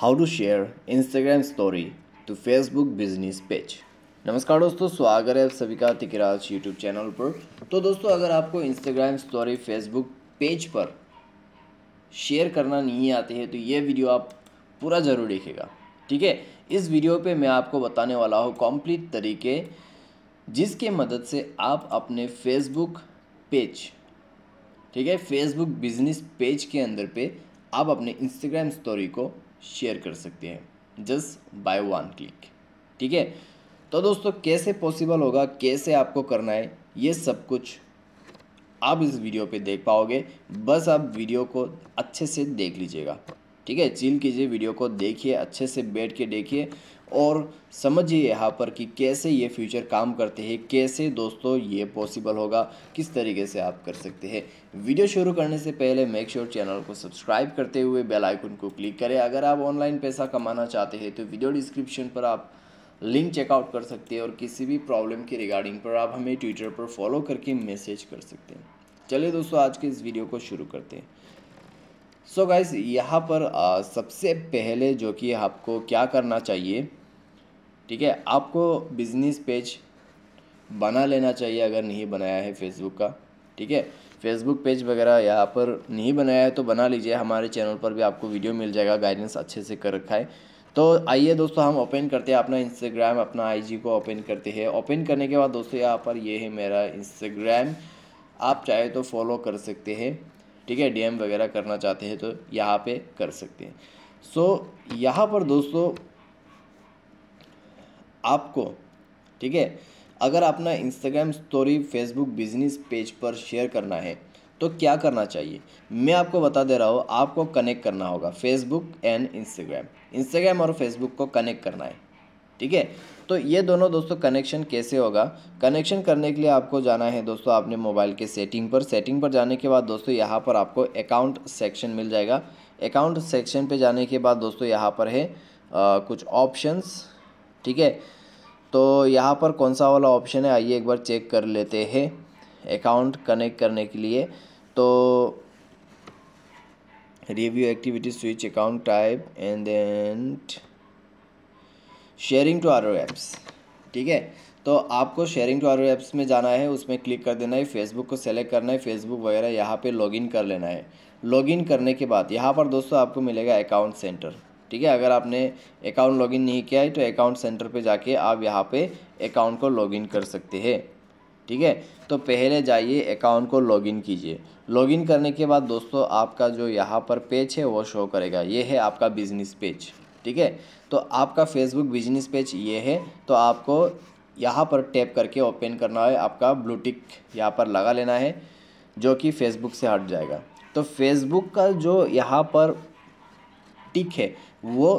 how to share Instagram story to Facebook business page नमस्कार दोस्तों स्वागत है सभी का तिकराज यूट्यूब चैनल पर तो दोस्तों अगर आपको इंस्टाग्राम स्टोरी फेसबुक पेज पर शेयर करना नहीं आती है तो ये वीडियो आप पूरा ज़रूर देखेगा ठीक है इस वीडियो पे मैं आपको बताने वाला हूँ कॉम्प्लीट तरीके जिसके मदद से आप अपने फेसबुक पेज ठीक है फेसबुक बिजनेस पेज के अंदर पे आप अपने इंस्टाग्राम स्टोरी को शेयर कर सकते हैं जस्ट बाय वन क्लिक ठीक है तो दोस्तों कैसे पॉसिबल होगा कैसे आपको करना है ये सब कुछ आप इस वीडियो पे देख पाओगे बस आप वीडियो को अच्छे से देख लीजिएगा ठीक है चिल कीजिए वीडियो को देखिए अच्छे से बैठ के देखिए और समझिए यहाँ पर कि कैसे ये फ्यूचर काम करते हैं कैसे दोस्तों ये पॉसिबल होगा किस तरीके से आप कर सकते हैं वीडियो शुरू करने से पहले मेक श्योर चैनल को सब्सक्राइब करते हुए बेल आइकन को क्लिक करें अगर आप ऑनलाइन पैसा कमाना चाहते हैं तो वीडियो डिस्क्रिप्शन पर आप लिंक चेकआउट कर सकते हैं और किसी भी प्रॉब्लम के रिगार्डिंग पर आप हमें ट्विटर पर फॉलो करके मैसेज कर सकते हैं चलिए दोस्तों आज के इस वीडियो को शुरू करते हैं सो so गाइस यहाँ पर आ, सबसे पहले जो कि आपको क्या करना चाहिए ठीक है आपको बिज़नेस पेज बना लेना चाहिए अगर नहीं बनाया है फेसबुक का ठीक है फेसबुक पेज वगैरह यहाँ पर नहीं बनाया है तो बना लीजिए हमारे चैनल पर भी आपको वीडियो मिल जाएगा गाइडेंस अच्छे से कर रखा है तो आइए दोस्तों हम ओपन करते हैं अपना इंस्टाग्राम अपना आईजी को ओपन करते हैं ओपन करने के बाद दोस्तों यहाँ पर ये है मेरा इंस्टाग्राम आप चाहे तो फॉलो कर सकते हैं ठीक है डीएम वगैरह करना चाहते हैं तो यहाँ पे कर सकते हैं सो so, यहाँ पर दोस्तों आपको ठीक है अगर अपना Instagram story Facebook business page पर शेयर करना है तो क्या करना चाहिए मैं आपको बता दे रहा हूँ आपको कनेक्ट करना होगा फेसबुक एंड इंस्टाग्राम इंस्टाग्राम और फेसबुक को कनेक्ट करना है ठीक है तो ये दोनों दोस्तों कनेक्शन कैसे होगा कनेक्शन करने के लिए आपको जाना है दोस्तों आपने मोबाइल के सेटिंग पर सेटिंग पर जाने के बाद दोस्तों यहाँ पर आपको अकाउंट सेक्शन मिल जाएगा अकाउंट सेक्शन पर जाने के बाद दोस्तों यहाँ पर है आ, कुछ ऑप्शंस ठीक है तो यहाँ पर कौन सा वाला ऑप्शन है आइए एक बार चेक कर लेते हैं अकाउंट कनेक्ट करने के लिए तो review activity switch account type and then sharing to our apps ठीक है तो आपको शेयरिंग टू आर ऐप्स में जाना है उसमें क्लिक कर देना है फेसबुक को सेलेक्ट करना है फेसबुक वगैरह यहाँ पे लॉगिन कर लेना है लॉगिन करने के बाद यहाँ पर दोस्तों आपको मिलेगा अकाउंट सेंटर ठीक है अगर आपने अकाउंट लॉगिन नहीं किया है तो अकाउंट सेंटर पे जाके आप यहाँ पे अकाउंट को लॉगिन कर सकते हैं ठीक है तो पहले जाइए अकाउंट को लॉगिन कीजिए लॉगिन करने के बाद दोस्तों आपका जो यहाँ पर पेज है वो शो करेगा ये है आपका बिज़नेस पेज ठीक है तो आपका फेसबुक बिजनेस पेज ये है तो आपको यहाँ पर टैप करके ओपन करना है आपका ब्लू टिक यहाँ पर लगा लेना है जो कि फेसबुक से हट जाएगा तो फेसबुक का जो यहाँ पर टिक है वो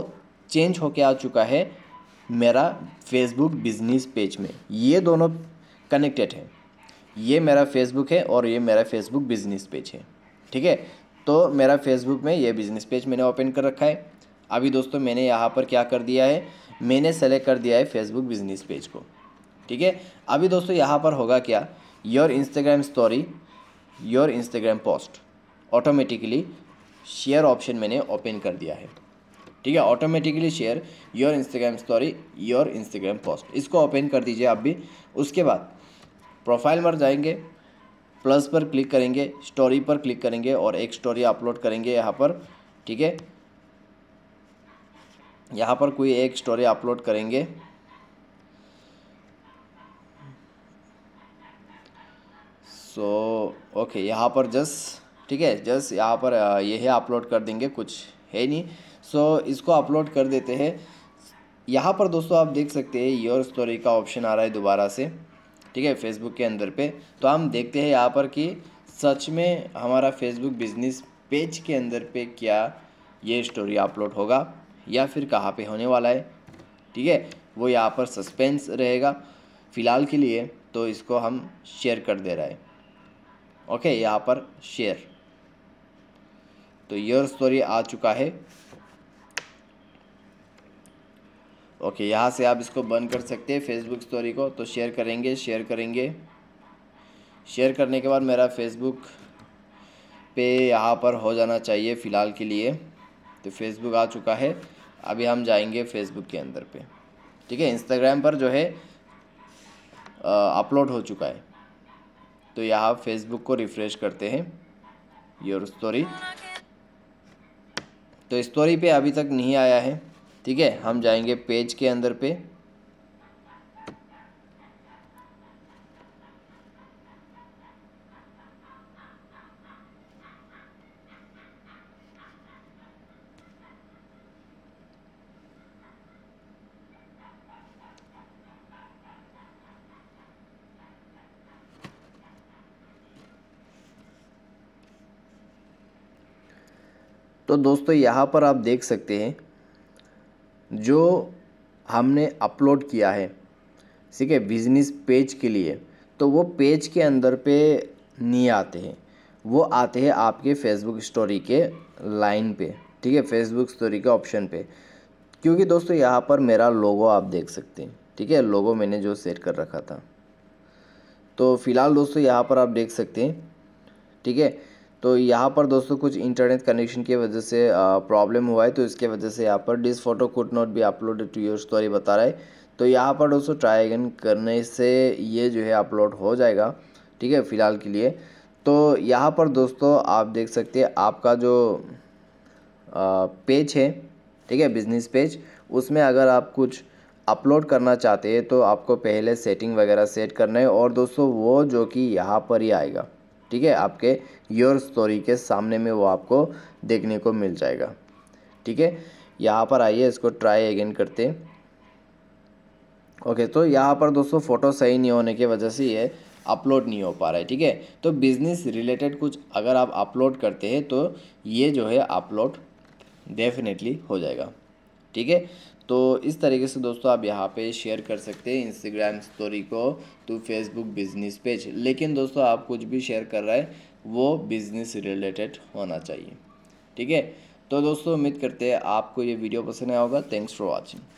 चेंज होके आ चुका है मेरा फेसबुक बिजनेस पेज में ये दोनों कनेक्टेड है ये मेरा फेसबुक है और ये मेरा फेसबुक बिजनेस पेज है ठीक है तो मेरा फेसबुक में ये बिजनेस पेज मैंने ओपन कर रखा है अभी दोस्तों मैंने यहाँ पर क्या कर दिया है मैंने सेलेक्ट कर दिया है फेसबुक बिजनेस पेज को ठीक है अभी दोस्तों यहाँ पर होगा क्या your Instagram story your Instagram post automatically share option मैंने ओपन कर दिया है ठीक है automatically share your Instagram story your Instagram post इसको ओपन कर दीजिए आप भी उसके बाद प्रोफाइल पर जाएंगे प्लस पर क्लिक करेंगे स्टोरी पर क्लिक करेंगे और एक स्टोरी अपलोड करेंगे यहाँ पर ठीक है यहाँ पर कोई एक स्टोरी अपलोड करेंगे सो so, ओके okay, यहाँ पर जस्ट ठीक है जस्ट यहाँ पर ये है अपलोड कर देंगे कुछ है नहीं सो so, इसको अपलोड कर देते हैं यहाँ पर दोस्तों आप देख सकते हैं योर स्टोरी का ऑप्शन आ रहा है दोबारा से ठीक है फेसबुक के अंदर पे तो हम देखते हैं यहाँ पर कि सच में हमारा फेसबुक बिजनेस पेज के अंदर पे क्या ये स्टोरी अपलोड होगा या फिर कहाँ पे होने वाला है ठीक है वो यहाँ पर सस्पेंस रहेगा फ़िलहाल के लिए तो इसको हम शेयर कर दे रहा है ओके यहाँ पर शेयर तो योर स्टोरी आ चुका है ओके यहाँ से आप इसको बंद कर सकते हैं फेसबुक स्टोरी को तो शेयर करेंगे शेयर करेंगे शेयर करने के बाद मेरा फेसबुक पे यहाँ पर हो जाना चाहिए फ़िलहाल के लिए तो फेसबुक आ चुका है अभी हम जाएंगे फेसबुक के अंदर पे ठीक है इंस्टाग्राम पर जो है अपलोड हो चुका है तो यहाँ फेसबुक को रिफ़्रेश करते हैं योर स्टोरी तो स्टोरी पे अभी तक नहीं आया है ठीक है हम जाएंगे पेज के अंदर पे तो दोस्तों यहाँ पर आप देख सकते हैं जो हमने अपलोड किया है ठीक है बिज़नेस पेज के लिए तो वो पेज के अंदर पे नहीं आते हैं वो आते हैं आपके फेसबुक स्टोरी के लाइन पे ठीक है फेसबुक स्टोरी के ऑप्शन पे क्योंकि दोस्तों यहाँ पर मेरा लोगो आप देख सकते हैं ठीक है लोगो मैंने जो सेट कर रखा था तो फ़िलहाल दोस्तों यहाँ पर आप देख सकते हैं ठीक है तो यहाँ पर दोस्तों कुछ इंटरनेट कनेक्शन की वजह से प्रॉब्लम हुआ है तो इसके वजह से यहाँ पर डिस फोटो कुड नॉट भी अपलोड टू योर स्टोरी बता रहा है तो यहाँ पर दोस्तों ट्राई अगेन करने से ये जो है अपलोड हो जाएगा ठीक है फ़िलहाल के लिए तो यहाँ पर दोस्तों आप देख सकते हैं आपका जो पेज है ठीक है बिज़नेस पेज उसमें अगर आप कुछ अपलोड करना चाहते हैं तो आपको पहले सेटिंग वगैरह सेट करना है और दोस्तों वो जो कि यहाँ पर ही आएगा ठीक है आपके योर स्टोरी के सामने में वो आपको देखने को मिल जाएगा ठीक है यहाँ पर आइए इसको ट्राई अगेन करते ओके तो यहाँ पर दोस्तों फ़ोटो सही नहीं होने की वजह से ये अपलोड नहीं हो पा रहा है ठीक है तो बिज़नेस रिलेटेड कुछ अगर आप अपलोड करते हैं तो ये जो है अपलोड डेफिनेटली हो जाएगा ठीक है तो इस तरीके से दोस्तों आप यहाँ पे शेयर कर सकते हैं इंस्टाग्राम स्टोरी को टू फेसबुक बिजनेस पेज लेकिन दोस्तों आप कुछ भी शेयर कर रहे हैं वो बिज़नेस रिलेटेड होना चाहिए ठीक है तो दोस्तों उम्मीद करते हैं आपको ये वीडियो पसंद आया होगा थैंक्स फॉर वॉचिंग